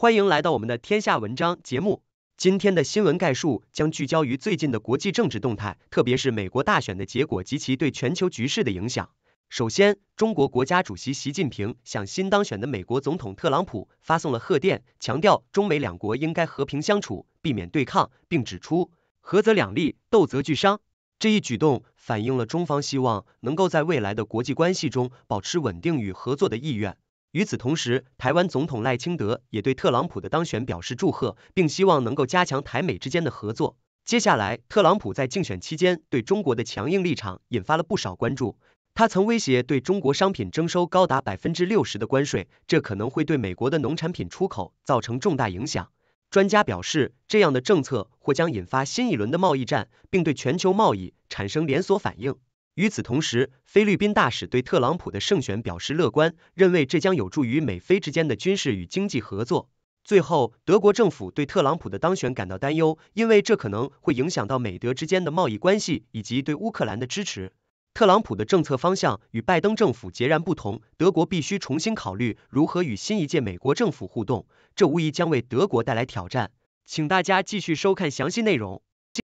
欢迎来到我们的天下文章节目。今天的新闻概述将聚焦于最近的国际政治动态，特别是美国大选的结果及其对全球局势的影响。首先，中国国家主席习近平向新当选的美国总统特朗普发送了贺电，强调中美两国应该和平相处，避免对抗，并指出“和则两利，斗则俱伤”。这一举动反映了中方希望能够在未来的国际关系中保持稳定与合作的意愿。与此同时，台湾总统赖清德也对特朗普的当选表示祝贺，并希望能够加强台美之间的合作。接下来，特朗普在竞选期间对中国的强硬立场引发了不少关注。他曾威胁对中国商品征收高达百分之六十的关税，这可能会对美国的农产品出口造成重大影响。专家表示，这样的政策或将引发新一轮的贸易战，并对全球贸易产生连锁反应。与此同时，菲律宾大使对特朗普的胜选表示乐观，认为这将有助于美菲之间的军事与经济合作。最后，德国政府对特朗普的当选感到担忧，因为这可能会影响到美德之间的贸易关系以及对乌克兰的支持。特朗普的政策方向与拜登政府截然不同，德国必须重新考虑如何与新一届美国政府互动，这无疑将为德国带来挑战。请大家继续收看详细内容。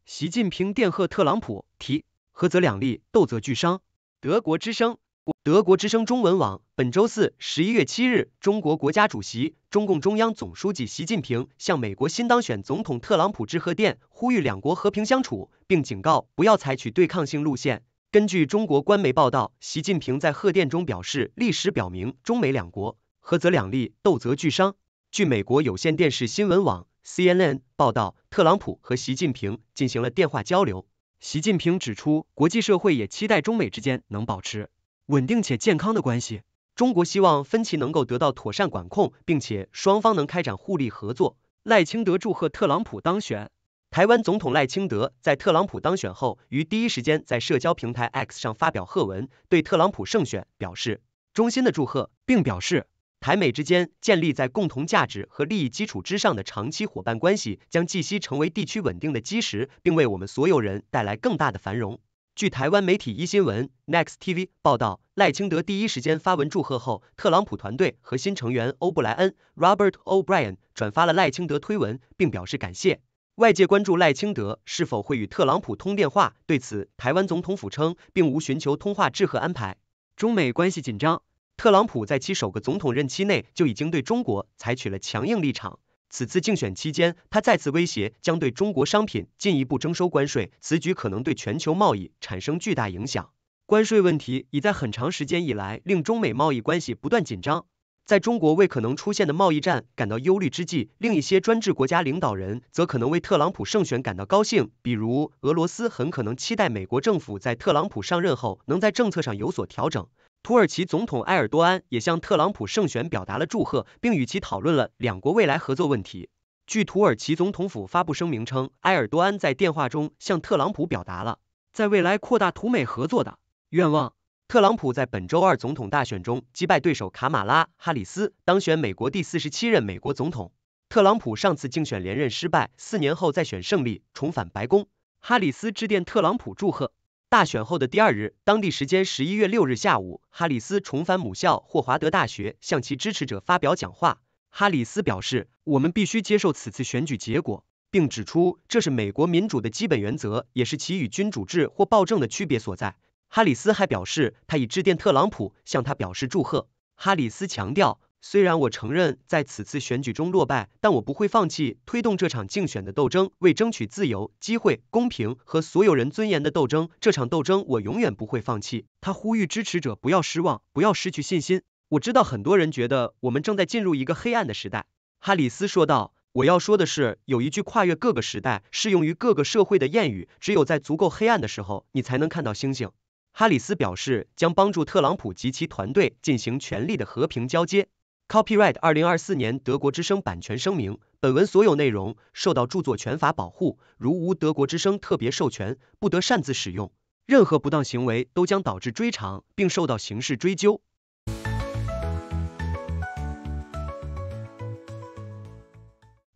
习近平电贺特朗普，提。菏则两利，斗则俱伤。德国之声，德国之声中文网，本周四十一月七日，中国国家主席、中共中央总书记习近平向美国新当选总统特朗普致贺电，呼吁两国和平相处，并警告不要采取对抗性路线。根据中国官媒报道，习近平在贺电中表示，历史表明，中美两国合则两利，斗则俱伤。据美国有线电视新闻网 （CNN） 报道，特朗普和习近平进行了电话交流。习近平指出，国际社会也期待中美之间能保持稳定且健康的关系。中国希望分歧能够得到妥善管控，并且双方能开展互利合作。赖清德祝贺特朗普当选。台湾总统赖清德在特朗普当选后，于第一时间在社交平台 X 上发表贺文，对特朗普胜选表示衷心的祝贺，并表示。台美之间建立在共同价值和利益基础之上的长期伙伴关系，将继续成为地区稳定的基石，并为我们所有人带来更大的繁荣。据台湾媒体一新闻、Next TV 报道，赖清德第一时间发文祝贺后，特朗普团队核心成员欧布莱恩 （Robert O'Brien） 转发了赖清德推文，并表示感谢。外界关注赖清德是否会与特朗普通电话，对此，台湾总统府称并无寻求通话致贺安排。中美关系紧张。特朗普在其首个总统任期内就已经对中国采取了强硬立场。此次竞选期间，他再次威胁将对中国商品进一步征收关税，此举可能对全球贸易产生巨大影响。关税问题已在很长时间以来令中美贸易关系不断紧张。在中国为可能出现的贸易战感到忧虑之际，另一些专制国家领导人则可能为特朗普胜选感到高兴，比如俄罗斯很可能期待美国政府在特朗普上任后能在政策上有所调整。土耳其总统埃尔多安也向特朗普胜选表达了祝贺，并与其讨论了两国未来合作问题。据土耳其总统府发布声明称，埃尔多安在电话中向特朗普表达了在未来扩大土美合作的愿望。特朗普在本周二总统大选中击败对手卡马拉·哈里斯，当选美国第四十七任美国总统。特朗普上次竞选连任失败，四年后再选胜利，重返白宫。哈里斯致电特朗普祝贺。大选后的第二日，当地时间十一月六日下午，哈里斯重返母校霍华德大学，向其支持者发表讲话。哈里斯表示，我们必须接受此次选举结果，并指出这是美国民主的基本原则，也是其与君主制或暴政的区别所在。哈里斯还表示，他已致电特朗普，向他表示祝贺。哈里斯强调。虽然我承认在此次选举中落败，但我不会放弃推动这场竞选的斗争，为争取自由、机会、公平和所有人尊严的斗争，这场斗争我永远不会放弃。他呼吁支持者不要失望，不要失去信心。我知道很多人觉得我们正在进入一个黑暗的时代，哈里斯说道。我要说的是，有一句跨越各个时代、适用于各个社会的谚语：只有在足够黑暗的时候，你才能看到星星。哈里斯表示将帮助特朗普及其团队进行权力的和平交接。Copyright 二零二四年德国之声版权声明：本文所有内容受到著作权法保护，如无德国之声特别授权，不得擅自使用。任何不当行为都将导致追偿并受到刑事追究。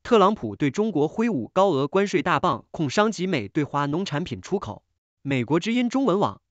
特朗普对中国挥舞高额关税大棒，恐伤及美对华农产品出口。美国之音中文网。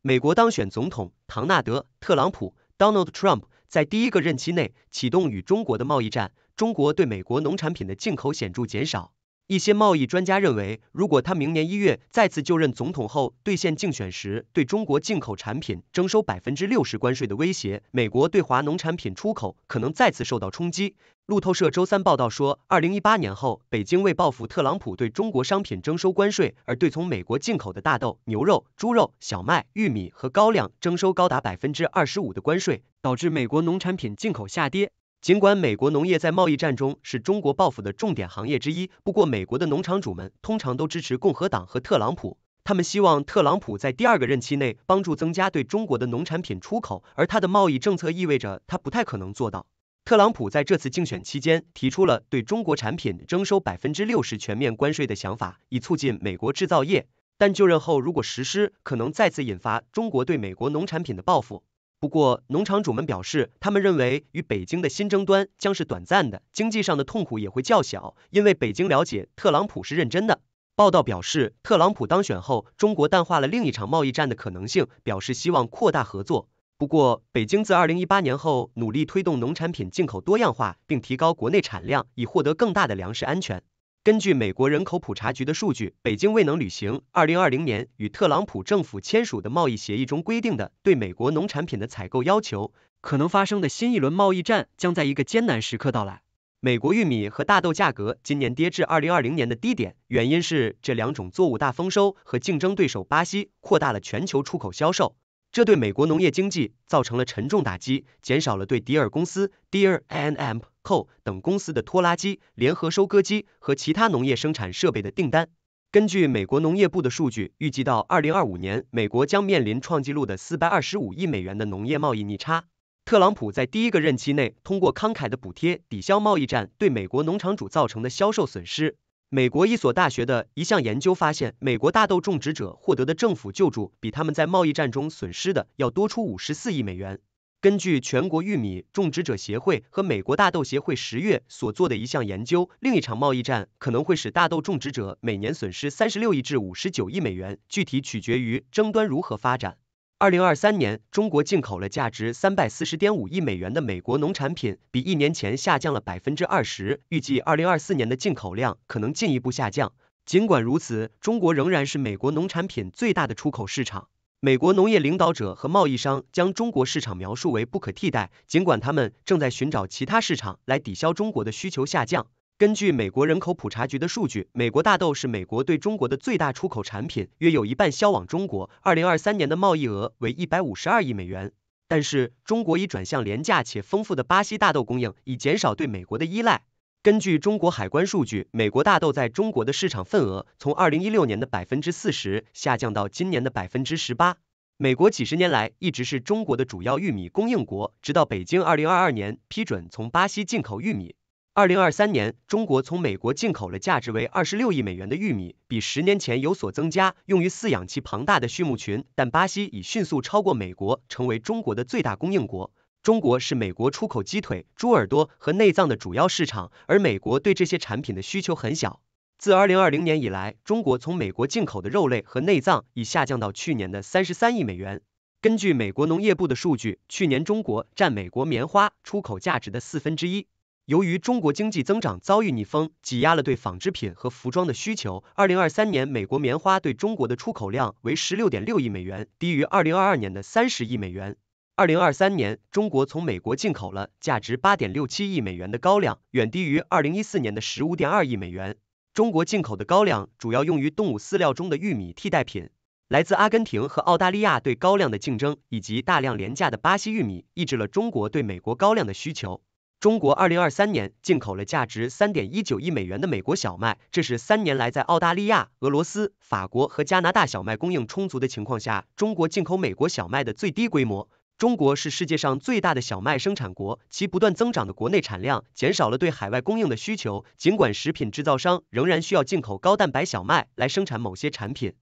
美国当选总统唐纳德·特朗普 （Donald Trump）。在第一个任期内启动与中国的贸易战，中国对美国农产品的进口显著减少。一些贸易专家认为，如果他明年一月再次就任总统后兑现竞选时对中国进口产品征收百分之六十关税的威胁，美国对华农产品出口可能再次受到冲击。路透社周三报道说，二零一八年后，北京为报复特朗普对中国商品征收关税，而对从美国进口的大豆、牛肉、猪肉、小麦、玉米和高粱征收高达百分之二十五的关税，导致美国农产品进口下跌。尽管美国农业在贸易战中是中国报复的重点行业之一，不过美国的农场主们通常都支持共和党和特朗普，他们希望特朗普在第二个任期内帮助增加对中国的农产品出口，而他的贸易政策意味着他不太可能做到。特朗普在这次竞选期间提出了对中国产品征收百分之六十全面关税的想法，以促进美国制造业，但就任后如果实施，可能再次引发中国对美国农产品的报复。不过，农场主们表示，他们认为与北京的新争端将是短暂的，经济上的痛苦也会较小，因为北京了解特朗普是认真的。报道表示，特朗普当选后，中国淡化了另一场贸易战的可能性，表示希望扩大合作。不过，北京自二零一八年后努力推动农产品进口多样化，并提高国内产量，以获得更大的粮食安全。根据美国人口普查局的数据，北京未能履行2020年与特朗普政府签署的贸易协议中规定的对美国农产品的采购要求，可能发生的新一轮贸易战将在一个艰难时刻到来。美国玉米和大豆价格今年跌至2020年的低点，原因是这两种作物大丰收和竞争对手巴西扩大了全球出口销售，这对美国农业经济造成了沉重打击，减少了对迪尔公司 d e e r andamp）。扣等公司的拖拉机、联合收割机和其他农业生产设备的订单。根据美国农业部的数据，预计到二零二五年，美国将面临创纪录的四百二十五亿美元的农业贸易逆差。特朗普在第一个任期内，通过慷慨的补贴，抵消贸易战对美国农场主造成的销售损失。美国一所大学的一项研究发现，美国大豆种植者获得的政府救助，比他们在贸易战中损失的要多出五十四亿美元。根据全国玉米种植者协会和美国大豆协会十月所做的一项研究，另一场贸易战可能会使大豆种植者每年损失三十六亿至五十九亿美元，具体取决于争端如何发展。二零二三年，中国进口了价值三百四十点五亿美元的美国农产品，比一年前下降了百分之二十。预计二零二四年的进口量可能进一步下降。尽管如此，中国仍然是美国农产品最大的出口市场。美国农业领导者和贸易商将中国市场描述为不可替代，尽管他们正在寻找其他市场来抵消中国的需求下降。根据美国人口普查局的数据，美国大豆是美国对中国的最大出口产品，约有一半销往中国，二零二三年的贸易额为一百五十二亿美元。但是，中国已转向廉价且丰富的巴西大豆供应，以减少对美国的依赖。根据中国海关数据，美国大豆在中国的市场份额从二零一六年的百分之四十下降到今年的百分之十八。美国几十年来一直是中国的主要玉米供应国，直到北京二零二二年批准从巴西进口玉米。二零二三年，中国从美国进口了价值为二十六亿美元的玉米，比十年前有所增加，用于饲养其庞大的畜牧群。但巴西已迅速超过美国，成为中国的最大供应国。中国是美国出口鸡腿、猪耳朵和内脏的主要市场，而美国对这些产品的需求很小。自2020年以来，中国从美国进口的肉类和内脏已下降到去年的33亿美元。根据美国农业部的数据，去年中国占美国棉花出口价值的四分之一。由于中国经济增长遭遇逆风，挤压了对纺织品和服装的需求。2023年，美国棉花对中国的出口量为16.6亿美元，低于2022年的30亿美元。二零二三年，中国从美国进口了价值八点六七亿美元的高粱，远低于二零一四年的十五点二亿美元。中国进口的高粱主要用于动物饲料中的玉米替代品。来自阿根廷和澳大利亚对高粱的竞争，以及大量廉价的巴西玉米，抑制了中国对美国高粱的需求。中国二零二三年进口了价值三点一九亿美元的美国小麦，这是三年来在澳大利亚、俄罗斯、法国和加拿大小麦供应充足的情况下，中国进口美国小麦的最低规模。中国是世界上最大的小麦生产国，其不断增长的国内产量减少了对海外供应的需求。尽管食品制造商仍然需要进口高蛋白小麦来生产某些产品。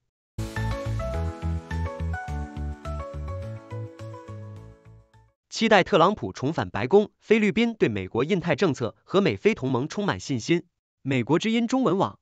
期待特朗普重返白宫。菲律宾对美国印太政策和美菲同盟充满信心。美国之音中文网。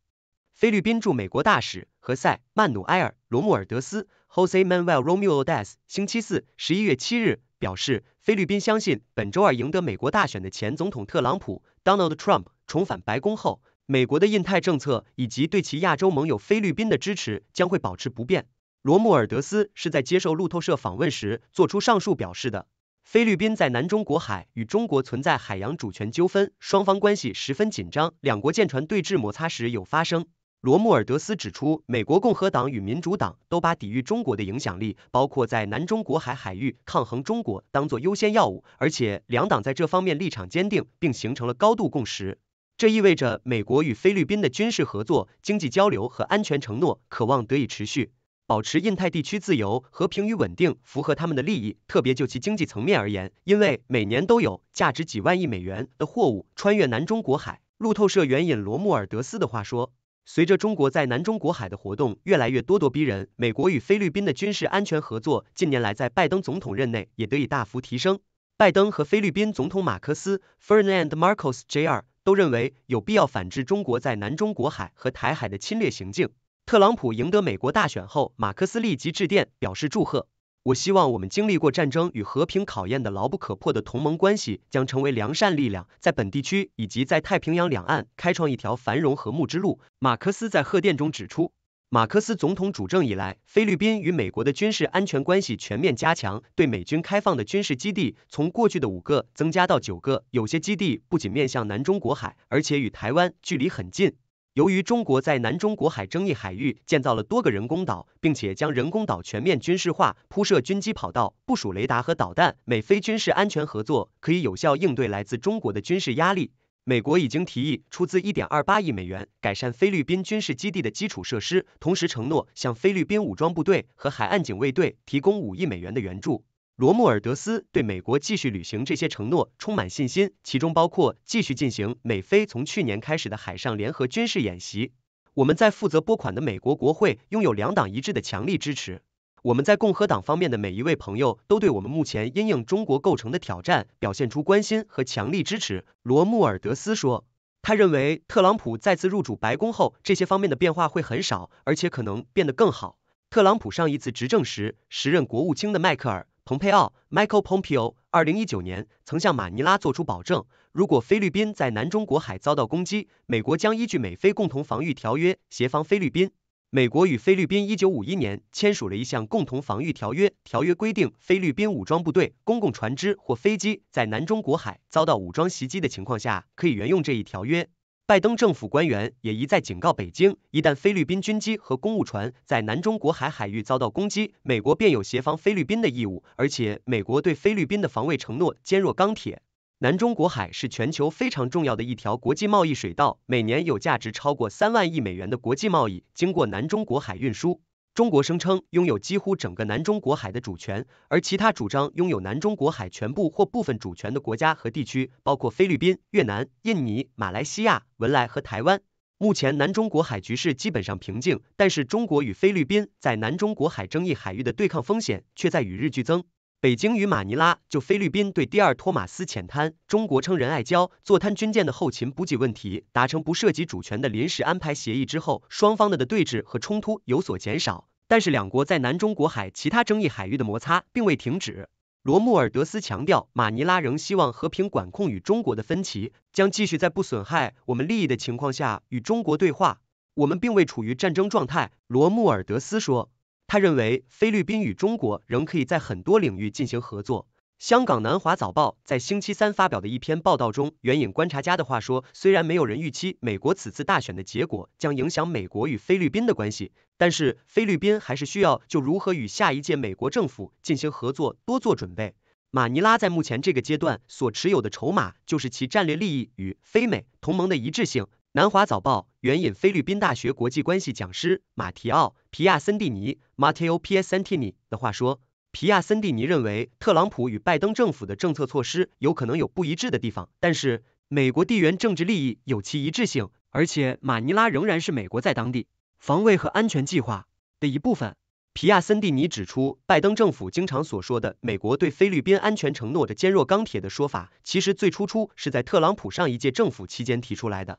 菲律宾驻美国大使何塞·曼努埃尔·罗穆尔德斯。Jose Manuel Romulo Des 星期四十一月七日表示，菲律宾相信本周二赢得美国大选的前总统特朗普 Donald Trump 重返白宫后，美国的印太政策以及对其亚洲盟友菲律宾的支持将会保持不变。罗穆尔德斯是在接受路透社访问时做出上述表示的。菲律宾在南中国海与中国存在海洋主权纠纷，双方关系十分紧张，两国舰船对峙摩擦时有发生。罗穆尔德斯指出，美国共和党与民主党都把抵御中国的影响力，包括在南中国海海域抗衡中国，当做优先要务，而且两党在这方面立场坚定，并形成了高度共识。这意味着美国与菲律宾的军事合作、经济交流和安全承诺渴望得以持续，保持印太地区自由、和平与稳定，符合他们的利益。特别就其经济层面而言，因为每年都有价值几万亿美元的货物穿越南中国海。路透社援引罗穆尔德斯的话说。随着中国在南中国海的活动越来越咄咄逼人，美国与菲律宾的军事安全合作近年来在拜登总统任内也得以大幅提升。拜登和菲律宾总统马克思 f e r n a n d Marcos Jr.） 都认为有必要反制中国在南中国海和台海的侵略行径。特朗普赢得美国大选后，马克思立即致电表示祝贺。我希望我们经历过战争与和平考验的牢不可破的同盟关系，将成为良善力量，在本地区以及在太平洋两岸开创一条繁荣和睦之路。马克思在贺电中指出，马克思总统主政以来，菲律宾与美国的军事安全关系全面加强，对美军开放的军事基地从过去的五个增加到九个，有些基地不仅面向南中国海，而且与台湾距离很近。由于中国在南中国海争议海域建造了多个人工岛，并且将人工岛全面军事化，铺设军机跑道，部署雷达和导弹，美菲军事安全合作可以有效应对来自中国的军事压力。美国已经提议出资1.28亿美元改善菲律宾军事基地的基础设施，同时承诺向菲律宾武装部队和海岸警卫队提供5亿美元的援助。罗穆尔德斯对美国继续履行这些承诺充满信心，其中包括继续进行美菲从去年开始的海上联合军事演习。我们在负责拨款的美国国会拥有两党一致的强力支持。我们在共和党方面的每一位朋友都对我们目前因应中国构成的挑战表现出关心和强力支持。罗穆尔德斯说，他认为特朗普再次入主白宫后，这些方面的变化会很少，而且可能变得更好。特朗普上一次执政时，时任国务卿的迈克尔。蓬佩奥 （Michael Pompeo） 二零一九年曾向马尼拉作出保证，如果菲律宾在南中国海遭到攻击，美国将依据美菲共同防御条约协防菲律宾。美国与菲律宾一九五一年签署了一项共同防御条约，条约规定，菲律宾武装部队、公共船只或飞机在南中国海遭到武装袭击的情况下，可以援用这一条约。拜登政府官员也一再警告北京，一旦菲律宾军机和公务船在南中国海海域遭到攻击，美国便有协防菲律宾的义务。而且，美国对菲律宾的防卫承诺坚若钢铁。南中国海是全球非常重要的一条国际贸易水道，每年有价值超过三万亿美元的国际贸易经过南中国海运输。中国声称拥有几乎整个南中国海的主权，而其他主张拥有南中国海全部或部分主权的国家和地区，包括菲律宾、越南、印尼、马来西亚、文莱和台湾。目前南中国海局势基本上平静，但是中国与菲律宾在南中国海争议海域的对抗风险却在与日俱增。北京与马尼拉就菲律宾对第二托马斯浅滩、中国称仁爱礁坐滩军舰的后勤补给问题达成不涉及主权的临时安排协议之后，双方的的对峙和冲突有所减少，但是两国在南中国海其他争议海域的摩擦并未停止。罗穆尔德斯强调，马尼拉仍希望和平管控与中国的分歧，将继续在不损害我们利益的情况下与中国对话。我们并未处于战争状态，罗穆尔德斯说。他认为，菲律宾与中国仍可以在很多领域进行合作。香港南华早报在星期三发表的一篇报道中，援引观察家的话说，虽然没有人预期美国此次大选的结果将影响美国与菲律宾的关系，但是菲律宾还是需要就如何与下一届美国政府进行合作多做准备。马尼拉在目前这个阶段所持有的筹码，就是其战略利益与非美同盟的一致性。南华早报援引菲律宾大学国际关系讲师马提奥·皮亚森蒂尼 （Matteo P. Santini） 的话说，皮亚森蒂尼认为，特朗普与拜登政府的政策措施有可能有不一致的地方，但是美国地缘政治利益有其一致性，而且马尼拉仍然是美国在当地防卫和安全计划的一部分。皮亚森蒂尼指出，拜登政府经常所说的“美国对菲律宾安全承诺的坚若钢铁”的说法，其实最初初是在特朗普上一届政府期间提出来的。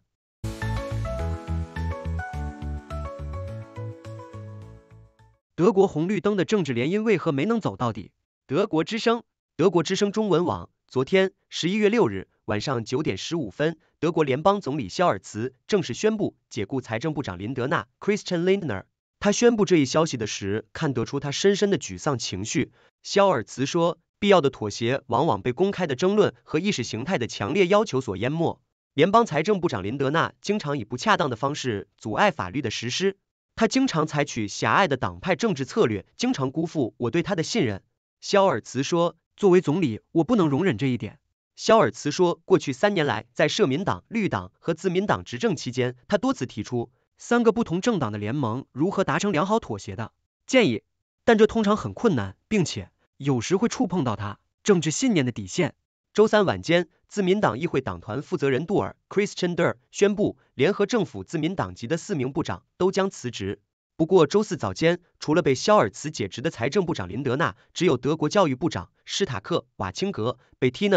德国红绿灯的政治联姻为何没能走到底？德国之声，德国之声中文网，昨天十一月六日晚上九点十五分，德国联邦总理肖尔茨正式宣布解雇财政部长林德纳 （Christian Lindner）。他宣布这一消息的时，看得出他深深的沮丧情绪。肖尔茨说：“必要的妥协往往被公开的争论和意识形态的强烈要求所淹没。联邦财政部长林德纳经常以不恰当的方式阻碍法律的实施。”他经常采取狭隘的党派政治策略，经常辜负我对他的信任。肖尔茨说，作为总理，我不能容忍这一点。肖尔茨说，过去三年来，在社民党、绿党和自民党执政期间，他多次提出三个不同政党的联盟如何达成良好妥协的建议，但这通常很困难，并且有时会触碰到他政治信念的底线。周三晚间。自民党议会党团负责人杜尔 （Christian Dur） 宣布，联合政府自民党籍的四名部长都将辞职。不过，周四早间，除了被肖尔茨解职的财政部长林德纳，只有德国教育部长施塔克瓦格、s w a c s i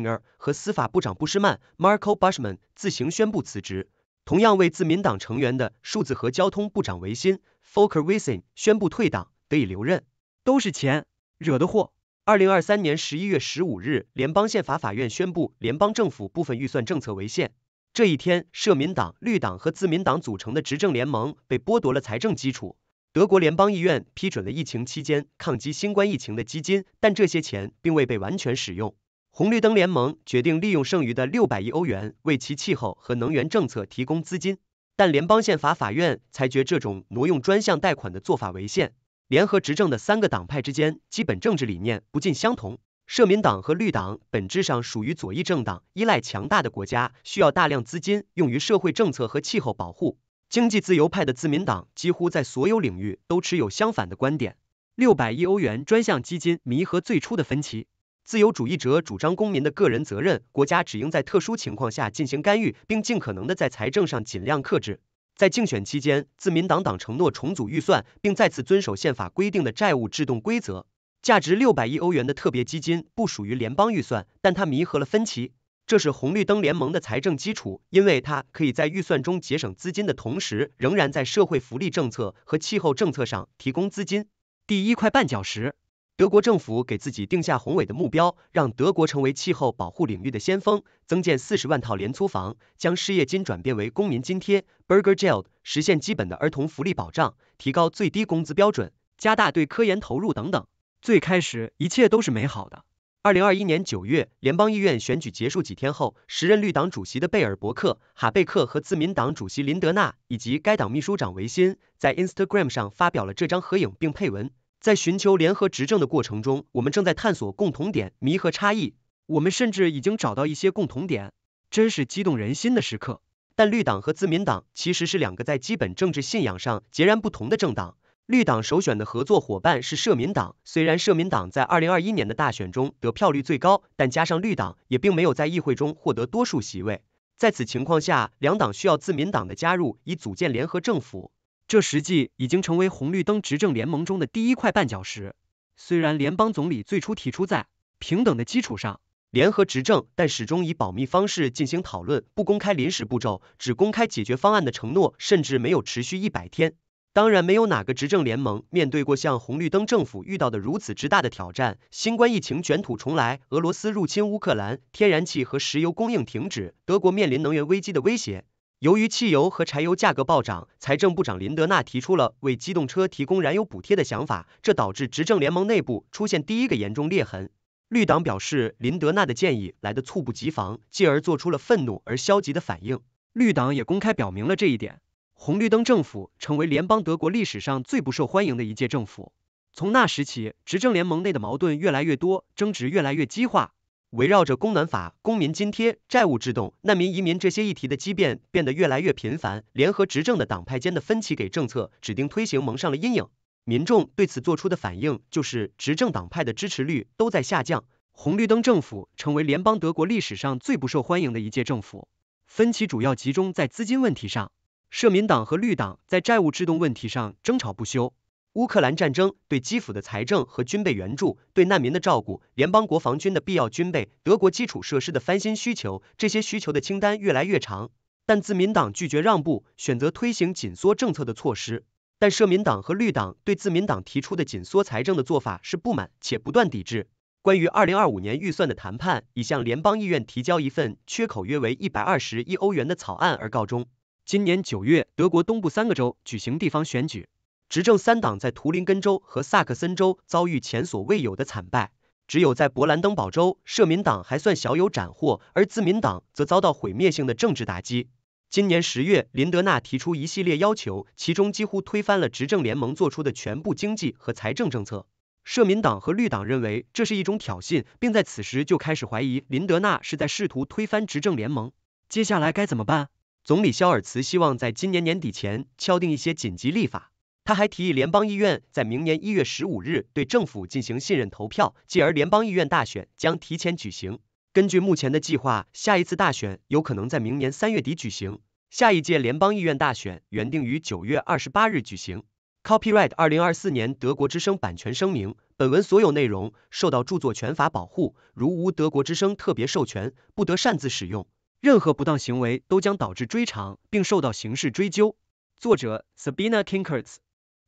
n g e r 和司法部长布施曼 （Marco Buschmann） 自行宣布辞职。同样为自民党成员的数字和交通部长维辛 （Folkers） 宣布退党，得以留任。都是钱惹的祸。二零二三年十一月十五日，联邦宪法法院宣布联邦政府部分预算政策违宪。这一天，社民党、绿党和自民党组成的执政联盟被剥夺了财政基础。德国联邦议院批准了疫情期间抗击新冠疫情的基金，但这些钱并未被完全使用。红绿灯联盟决定利用剩余的六百亿欧元为其气候和能源政策提供资金，但联邦宪法法院裁决这种挪用专项贷款的做法违宪。联合执政的三个党派之间基本政治理念不尽相同，社民党和绿党本质上属于左翼政党，依赖强大的国家，需要大量资金用于社会政策和气候保护。经济自由派的自民党几乎在所有领域都持有相反的观点。六百亿欧元专项基金弥合最初的分歧。自由主义者主张公民的个人责任，国家只应在特殊情况下进行干预，并尽可能的在财政上尽量克制。在竞选期间，自民党党承诺重组预算，并再次遵守宪法规定的债务制动规则。价值六百亿欧元的特别基金不属于联邦预算，但它弥合了分歧。这是红绿灯联盟的财政基础，因为它可以在预算中节省资金的同时，仍然在社会福利政策和气候政策上提供资金。第一块绊脚石。德国政府给自己定下宏伟的目标，让德国成为气候保护领域的先锋，增建四十万套廉租房，将失业金转变为公民津贴 b u r g e r g e l d 实现基本的儿童福利保障，提高最低工资标准，加大对科研投入等等。最开始一切都是美好的。二零二一年九月，联邦议院选举结束几天后，时任绿党主席的贝尔伯克、哈贝克和自民党主席林德纳以及该党秘书长维辛在 Instagram 上发表了这张合影，并配文。在寻求联合执政的过程中，我们正在探索共同点，弥合差异。我们甚至已经找到一些共同点，真是激动人心的时刻。但绿党和自民党其实是两个在基本政治信仰上截然不同的政党。绿党首选的合作伙伴是社民党，虽然社民党在二零二一年的大选中得票率最高，但加上绿党也并没有在议会中获得多数席位。在此情况下，两党需要自民党的加入以组建联合政府。这实际已经成为红绿灯执政联盟中的第一块绊脚石。虽然联邦总理最初提出在平等的基础上联合执政，但始终以保密方式进行讨论，不公开临时步骤，只公开解决方案的承诺，甚至没有持续一百天。当然，没有哪个执政联盟面对过像红绿灯政府遇到的如此之大的挑战：新冠疫情卷土重来，俄罗斯入侵乌克兰，天然气和石油供应停止，德国面临能源危机的威胁。由于汽油和柴油价格暴涨，财政部长林德纳提出了为机动车提供燃油补贴的想法，这导致执政联盟内部出现第一个严重裂痕。绿党表示，林德纳的建议来得猝不及防，继而做出了愤怒而消极的反应。绿党也公开表明了这一点。红绿灯政府成为联邦德国历史上最不受欢迎的一届政府。从那时起，执政联盟内的矛盾越来越多，争执越来越激化。围绕着供暖法、公民津贴、债务制动、难民移民这些议题的激辩变得越来越频繁，联合执政的党派间的分歧给政策指定推行蒙上了阴影。民众对此做出的反应就是执政党派的支持率都在下降，红绿灯政府成为联邦德国历史上最不受欢迎的一届政府。分歧主要集中在资金问题上，社民党和绿党在债务制动问题上争吵不休。乌克兰战争对基辅的财政和军备援助、对难民的照顾、联邦国防军的必要军备、德国基础设施的翻新需求，这些需求的清单越来越长。但自民党拒绝让步，选择推行紧缩政策的措施。但社民党和绿党对自民党提出的紧缩财政的做法是不满，且不断抵制。关于二零二五年预算的谈判，已向联邦议院提交一份缺口约为一百二十亿欧元的草案而告终。今年九月，德国东部三个州举行地方选举。执政三党在图林根州和萨克森州遭遇前所未有的惨败，只有在勃兰登堡州，社民党还算小有斩获，而自民党则遭到毁灭性的政治打击。今年十月，林德纳提出一系列要求，其中几乎推翻了执政联盟做出的全部经济和财政政策。社民党和绿党认为这是一种挑衅，并在此时就开始怀疑林德纳是在试图推翻执政联盟。接下来该怎么办？总理肖尔茨希望在今年年底前敲定一些紧急立法。他还提议联邦议院在明年一月十五日对政府进行信任投票，继而联邦议院大选将提前举行。根据目前的计划，下一次大选有可能在明年三月底举行。下一届联邦议院大选原定于九月二十八日举行。Copyright 二零二四年德国之声版权声明：本文所有内容受到著作权法保护，如无德国之声特别授权，不得擅自使用。任何不当行为都将导致追偿并受到刑事追究。作者：Sabina k i n k e r s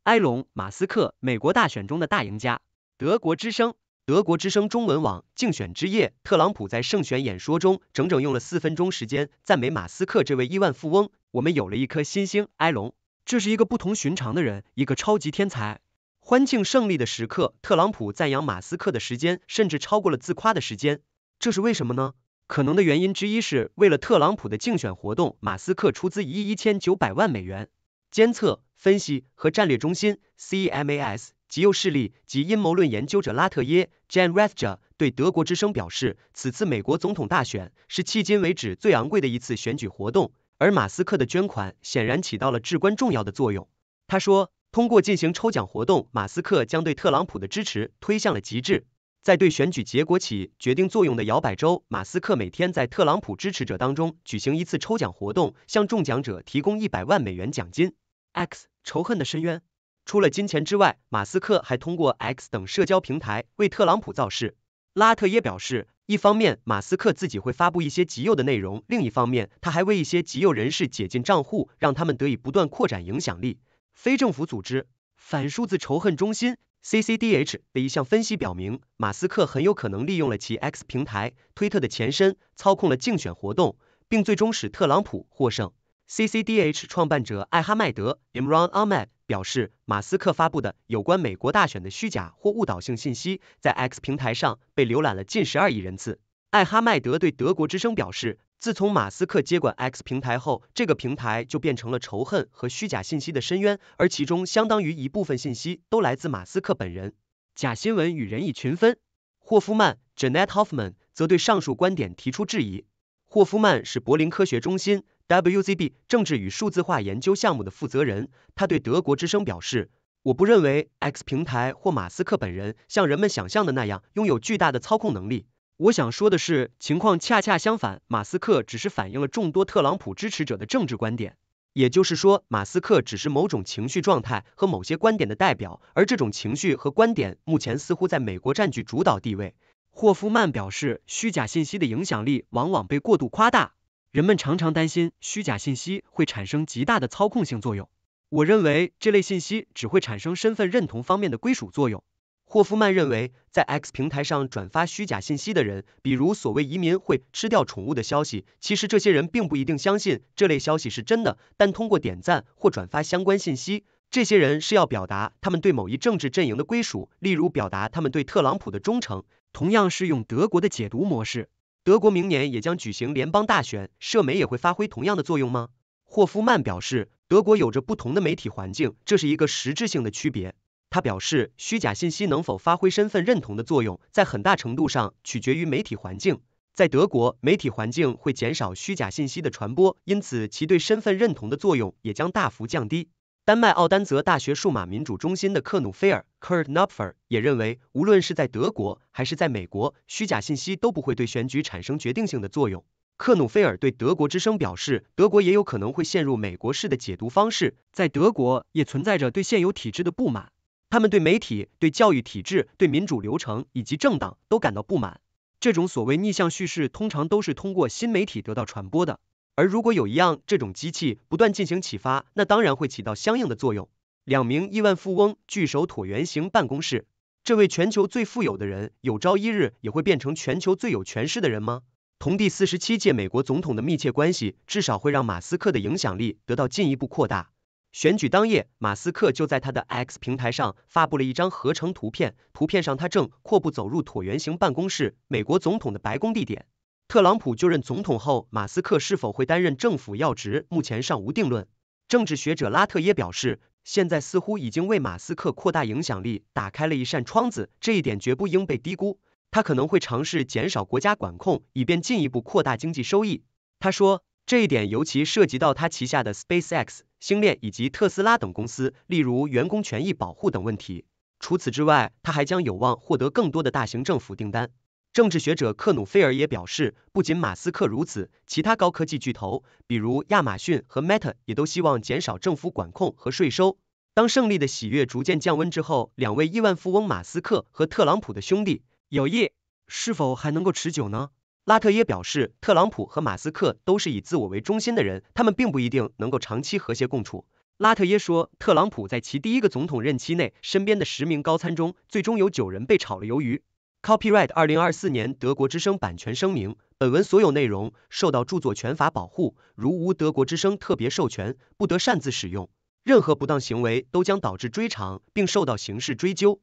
埃隆·马斯克，美国大选中的大赢家。德国之声，德国之声中文网。竞选之夜，特朗普在胜选演说中整整用了四分钟时间赞美马斯克这位亿万富翁。我们有了一颗新星，埃隆，这是一个不同寻常的人，一个超级天才。欢庆胜利的时刻，特朗普赞扬马斯克的时间甚至超过了自夸的时间。这是为什么呢？可能的原因之一是为了特朗普的竞选活动，马斯克出资一亿一千九百万美元。监测。分析和战略中心 （CMA S） 极右势力及阴谋论研究者拉特耶 （Jan Rathje） 对《德国之声》表示，此次美国总统大选是迄今为止最昂贵的一次选举活动，而马斯克的捐款显然起到了至关重要的作用。他说：“通过进行抽奖活动，马斯克将对特朗普的支持推向了极致。在对选举结果起决定作用的摇摆州，马斯克每天在特朗普支持者当中举行一次抽奖活动，向中奖者提供一百万美元奖金。” X 仇恨的深渊。除了金钱之外，马斯克还通过 X 等社交平台为特朗普造势。拉特耶表示，一方面，马斯克自己会发布一些极右的内容；另一方面，他还为一些极右人士解禁账户，让他们得以不断扩展影响力。非政府组织反数字仇恨中心 （CCDH） 的一项分析表明，马斯克很有可能利用了其 X 平台（推特的前身）操控了竞选活动，并最终使特朗普获胜。CCDH 创办者艾哈迈德 Imran Ahmed 表示，马斯克发布的有关美国大选的虚假或误导性信息，在 X 平台上被浏览了近十二亿人次。艾哈迈德对德国之声表示，自从马斯克接管 X 平台后，这个平台就变成了仇恨和虚假信息的深渊，而其中相当于一部分信息都来自马斯克本人。假新闻与人以群分，霍夫曼 Janet Hoffman 则对上述观点提出质疑。霍夫曼是柏林科学中心。WZB 政治与数字化研究项目的负责人，他对德国之声表示：“我不认为 X 平台或马斯克本人像人们想象的那样拥有巨大的操控能力。我想说的是，情况恰恰相反，马斯克只是反映了众多特朗普支持者的政治观点。也就是说，马斯克只是某种情绪状态和某些观点的代表，而这种情绪和观点目前似乎在美国占据主导地位。”霍夫曼表示：“虚假信息的影响力往往被过度夸大。”人们常常担心虚假信息会产生极大的操控性作用。我认为这类信息只会产生身份认同方面的归属作用。霍夫曼认为，在 X 平台上转发虚假信息的人，比如所谓移民会吃掉宠物的消息，其实这些人并不一定相信这类消息是真的，但通过点赞或转发相关信息，这些人是要表达他们对某一政治阵营的归属，例如表达他们对特朗普的忠诚。同样适用德国的解读模式。德国明年也将举行联邦大选，社媒也会发挥同样的作用吗？霍夫曼表示，德国有着不同的媒体环境，这是一个实质性的区别。他表示，虚假信息能否发挥身份认同的作用，在很大程度上取决于媒体环境。在德国，媒体环境会减少虚假信息的传播，因此其对身份认同的作用也将大幅降低。丹麦奥丹泽大学数码民主中心的克努菲尔 （Kurt Knupfer） 也认为，无论是在德国还是在美国，虚假信息都不会对选举产生决定性的作用。克努菲尔对德国之声表示，德国也有可能会陷入美国式的解读方式，在德国也存在着对现有体制的不满，他们对媒体、对教育体制、对民主流程以及政党都感到不满。这种所谓逆向叙事通常都是通过新媒体得到传播的。而如果有一样这种机器不断进行启发，那当然会起到相应的作用。两名亿万富翁聚首椭圆形办公室，这位全球最富有的人有朝一日也会变成全球最有权势的人吗？同第四十七届美国总统的密切关系，至少会让马斯克的影响力得到进一步扩大。选举当夜，马斯克就在他的 X 平台上发布了一张合成图片，图片上他正阔步走入椭圆形办公室，美国总统的白宫地点。特朗普就任总统后，马斯克是否会担任政府要职，目前尚无定论。政治学者拉特耶表示，现在似乎已经为马斯克扩大影响力打开了一扇窗子，这一点绝不应被低估。他可能会尝试减少国家管控，以便进一步扩大经济收益。他说，这一点尤其涉及到他旗下的 Space X、星链以及特斯拉等公司，例如员工权益保护等问题。除此之外，他还将有望获得更多的大型政府订单。政治学者克努菲尔也表示，不仅马斯克如此，其他高科技巨头，比如亚马逊和 Meta，也都希望减少政府管控和税收。当胜利的喜悦逐渐降温之后，两位亿万富翁马斯克和特朗普的兄弟友谊是否还能够持久呢？拉特耶表示，特朗普和马斯克都是以自我为中心的人，他们并不一定能够长期和谐共处。拉特耶说，特朗普在其第一个总统任期内，身边的十名高参中，最终有九人被炒了鱿鱼。Copyright 二零二四年德国之声版权声明：本文所有内容受到著作权法保护，如无德国之声特别授权，不得擅自使用。任何不当行为都将导致追偿并受到刑事追究。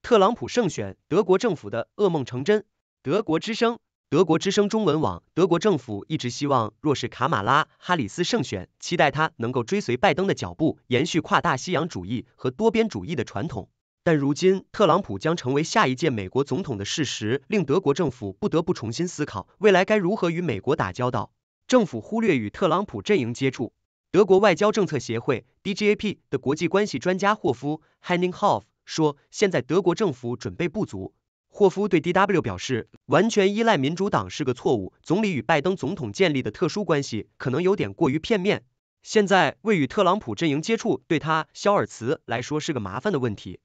特朗普胜选，德国政府的噩梦成真。德国之声，德国之声中文网。德国政府一直希望，若是卡马拉·哈里斯胜选，期待他能够追随拜登的脚步，延续跨大西洋主义和多边主义的传统。但如今，特朗普将成为下一届美国总统的事实，令德国政府不得不重新思考未来该如何与美国打交道。政府忽略与特朗普阵营接触。德国外交政策协会 d g a p 的国际关系专家霍夫 h e n n i n g h o f f 说：“现在德国政府准备不足。”霍夫对 DW 表示：“完全依赖民主党是个错误。总理与拜登总统建立的特殊关系可能有点过于片面。现在未与特朗普阵营接触，对他肖尔茨来说是个麻烦的问题。”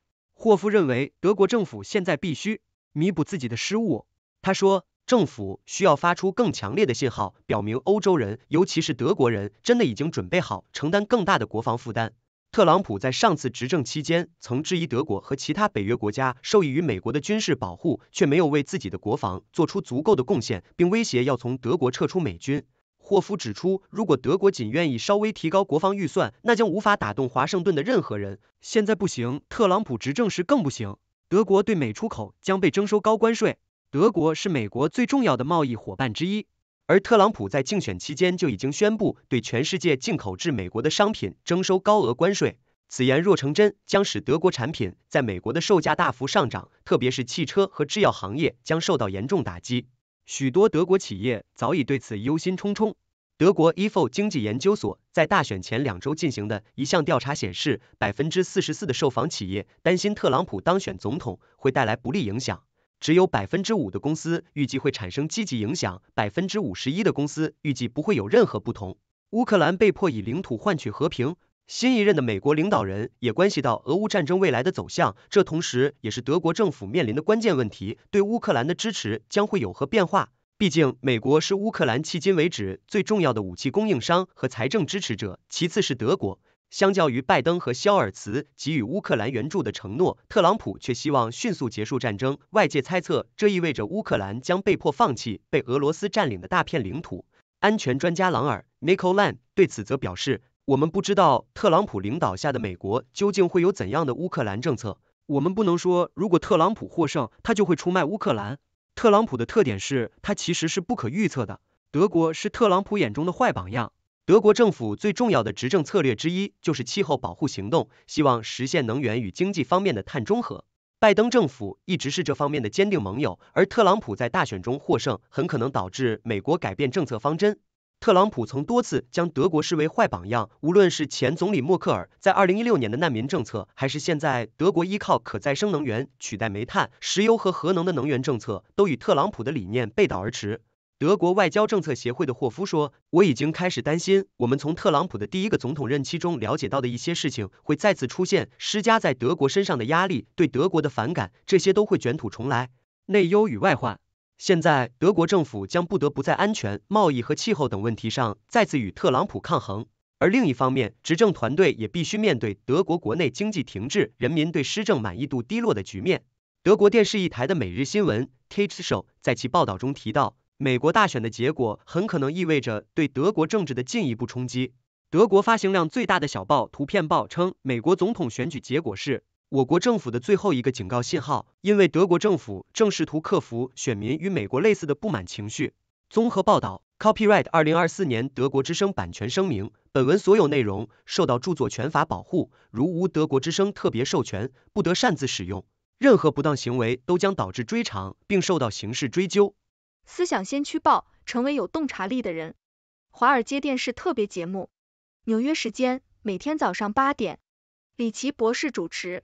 霍夫认为，德国政府现在必须弥补自己的失误。他说，政府需要发出更强烈的信号，表明欧洲人，尤其是德国人，真的已经准备好承担更大的国防负担。特朗普在上次执政期间曾质疑德国和其他北约国家受益于美国的军事保护，却没有为自己的国防做出足够的贡献，并威胁要从德国撤出美军。沃夫指出，如果德国仅愿意稍微提高国防预算，那将无法打动华盛顿的任何人。现在不行，特朗普执政时更不行。德国对美出口将被征收高关税。德国是美国最重要的贸易伙伴之一，而特朗普在竞选期间就已经宣布对全世界进口至美国的商品征收高额关税。此言若成真，将使德国产品在美国的售价大幅上涨，特别是汽车和制药行业将受到严重打击。许多德国企业早已对此忧心忡忡。德国 ifo 经济研究所，在大选前两周进行的一项调查显示，百分之四十四的受访企业担心特朗普当选总统会带来不利影响，只有百分之五的公司预计会产生积极影响，百分之五十一的公司预计不会有任何不同。乌克兰被迫以领土换取和平，新一任的美国领导人也关系到俄乌战争未来的走向，这同时也是德国政府面临的关键问题，对乌克兰的支持将会有何变化？毕竟，美国是乌克兰迄今为止最重要的武器供应商和财政支持者，其次是德国。相较于拜登和肖尔茨给予乌克兰援助的承诺，特朗普却希望迅速结束战争。外界猜测，这意味着乌克兰将被迫放弃被俄罗斯占领的大片领土。安全专家朗尔 n i c o l a n 对此则表示：“我们不知道特朗普领导下的美国究竟会有怎样的乌克兰政策。我们不能说，如果特朗普获胜，他就会出卖乌克兰。”特朗普的特点是他其实是不可预测的。德国是特朗普眼中的坏榜样。德国政府最重要的执政策略之一就是气候保护行动，希望实现能源与经济方面的碳中和。拜登政府一直是这方面的坚定盟友，而特朗普在大选中获胜，很可能导致美国改变政策方针。特朗普曾多次将德国视为坏榜样，无论是前总理默克尔在二零一六年的难民政策，还是现在德国依靠可再生能源取代煤炭、石油和核能的能源政策，都与特朗普的理念背道而驰。德国外交政策协会的霍夫说：“我已经开始担心，我们从特朗普的第一个总统任期中了解到的一些事情会再次出现，施加在德国身上的压力，对德国的反感，这些都会卷土重来，内忧与外患。”现在，德国政府将不得不在安全、贸易和气候等问题上再次与特朗普抗衡。而另一方面，执政团队也必须面对德国国内经济停滞、人民对施政满意度低落的局面。德国电视一台的每日新闻 t a g e s h o w 在其报道中提到，美国大选的结果很可能意味着对德国政治的进一步冲击。德国发行量最大的小报《图片报》称，美国总统选举结果是。我国政府的最后一个警告信号，因为德国政府正试图克服选民与美国类似的不满情绪。综合报道。Copyright 二零二四年德国之声版权声明：本文所有内容受到著作权法保护，如无德国之声特别授权，不得擅自使用。任何不当行为都将导致追偿并受到刑事追究。思想先驱报，成为有洞察力的人。华尔街电视特别节目，纽约时间每天早上八点，李奇博士主持。